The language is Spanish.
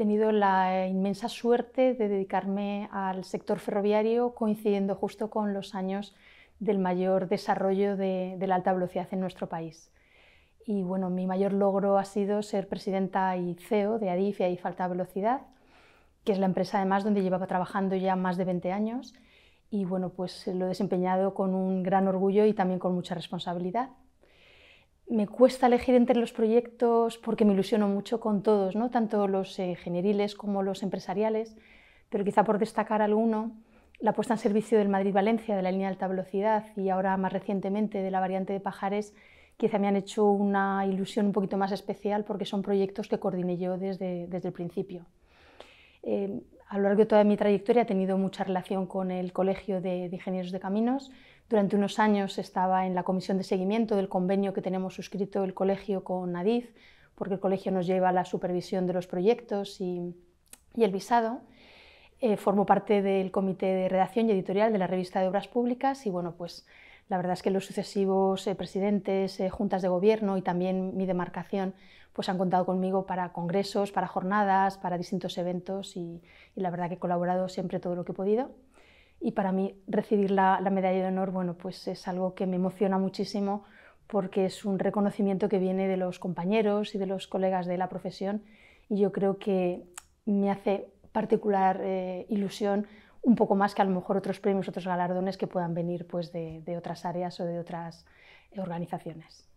tenido la inmensa suerte de dedicarme al sector ferroviario coincidiendo justo con los años del mayor desarrollo de, la alta velocidad en nuestro país. Y bueno, mi mayor logro ha sido ser presidenta y CEO de ADIF y ADIF Alta Velocidad, que es la empresa además donde llevaba trabajando ya más de 20 años. Y bueno, pues lo he desempeñado con un gran orgullo y también con mucha responsabilidad me cuesta elegir entre los proyectos porque me ilusiono mucho con todos, ¿no? tanto los eh, como los empresariales, pero quizá por destacar alguno, la puesta en servicio del Madrid-Valencia, de la línea alta velocidad y ahora más recientemente de la variante de Pajares, quizá me han hecho una ilusión un poquito más especial porque son proyectos que coordiné yo desde el principio. Em, a lo largo de toda mi trayectoria he tenido mucha relación con el Colegio de, Ingenieros de Caminos. Durante unos años estaba en la comisión de seguimiento del convenio que tenemos suscrito el colegio con Adif, porque el colegio nos lleva la supervisión de los proyectos y, el visado. Eh, formo parte del comité de redacción y editorial de la revista de Obras Públicas y bueno, pues la verdad es que los sucesivos eh, presidentes, eh, juntas de gobierno y también mi demarcación pues han contado conmigo para congresos, para jornadas, para distintos eventos y, la verdad que he colaborado siempre todo lo que he podido. Y para mí recibir la, medalla de honor bueno, pues es algo que me emociona muchísimo porque es un reconocimiento que viene de los compañeros y de los colegas de la profesión y yo creo que me hace particular eh, ilusión un poco más que a lo mejor otros premios, otros galardones que puedan venir pues, de, de otras áreas o de otras eh, organizaciones.